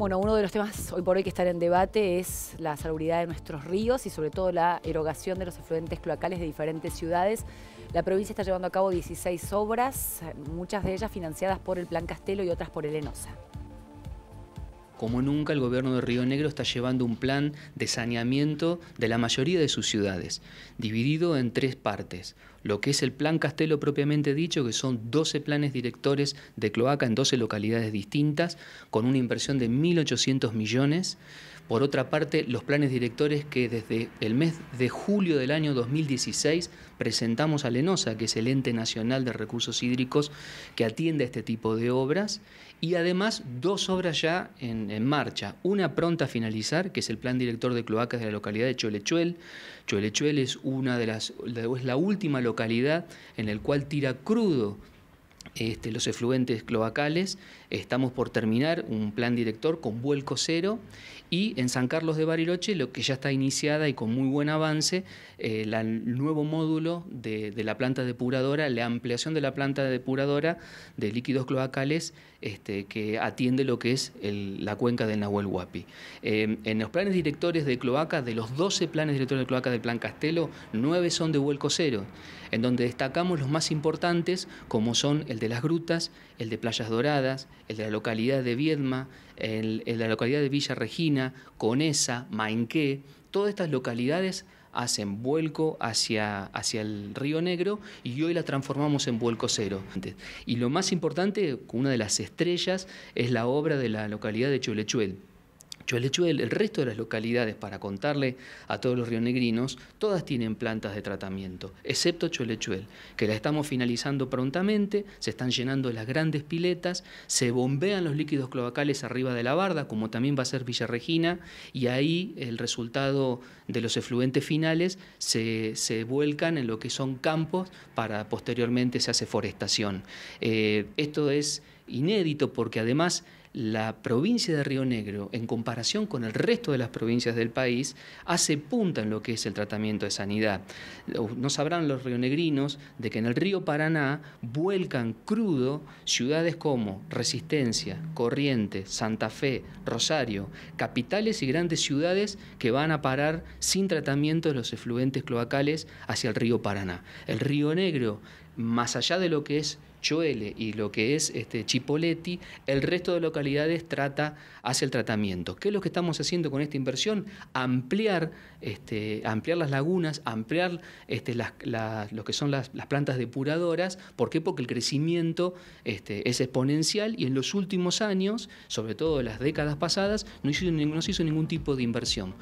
Bueno, uno de los temas hoy por hoy que están en debate es la salubridad de nuestros ríos y sobre todo la erogación de los afluentes cloacales de diferentes ciudades. La provincia está llevando a cabo 16 obras, muchas de ellas financiadas por el Plan Castelo y otras por el ENOSA como nunca el gobierno de Río Negro está llevando un plan de saneamiento de la mayoría de sus ciudades, dividido en tres partes. Lo que es el plan Castelo propiamente dicho, que son 12 planes directores de cloaca en 12 localidades distintas, con una inversión de 1.800 millones por otra parte, los planes directores que desde el mes de julio del año 2016 presentamos a Lenosa, que es el ente nacional de recursos hídricos que atiende a este tipo de obras, y además dos obras ya en, marcha. Una pronta a finalizar, que es el plan director de cloacas de la localidad de Cholechuel. Cholechuel es, una de las, es la última localidad en la cual tira crudo este, los efluentes cloacales. Estamos por terminar un plan director con vuelco cero y en San Carlos de Bariloche, lo que ya está iniciada y con muy buen avance, eh, el nuevo módulo de, la planta depuradora, la ampliación de la planta depuradora de líquidos cloacales este, que atiende lo que es la cuenca del Nahuel Huapi. Eh, en los planes directores de cloaca, de los 12 planes directores de cloaca del Plan Castelo, 9 son de vuelco cero, en donde destacamos los más importantes como son el de Las Grutas, el de Playas Doradas, el de la localidad de Viedma, el, de la localidad de Villa Regina, Conesa, Mainqué, todas estas localidades hacen vuelco hacia, hacia, el río Negro y hoy la transformamos en vuelco cero. Y lo más importante, una de las estrellas, es la obra de la localidad de Chulechuel Cholechuel, el resto de las localidades, para contarle a todos los rionegrinos, todas tienen plantas de tratamiento, excepto Cholechuel, que la estamos finalizando prontamente, se están llenando las grandes piletas, se bombean los líquidos cloacales arriba de la barda, como también va a ser Villa Regina, y ahí el resultado de los efluentes finales se, vuelcan en lo que son campos para posteriormente se hace forestación. Eh, esto es inédito porque además la provincia de Río Negro, en comparación con el resto de las provincias del país, hace punta en lo que es el tratamiento de sanidad. No sabrán los rionegrinos de que en el río Paraná vuelcan crudo ciudades como Resistencia, Corrientes, Santa Fe, Rosario, capitales y grandes ciudades que van a parar sin tratamiento de los efluentes cloacales hacia el río Paraná. El río Negro, más allá de lo que es Choele y lo que es este, Chipoletti, el resto de localidades trata hacia el tratamiento. ¿Qué es lo que estamos haciendo con esta inversión? Ampliar, este, ampliar las lagunas, ampliar este, las, lo que son las, plantas depuradoras. ¿Por qué? Porque el crecimiento este, es exponencial y en los últimos años, sobre todo en las décadas pasadas, no, hizo, no se hizo ningún tipo de inversión.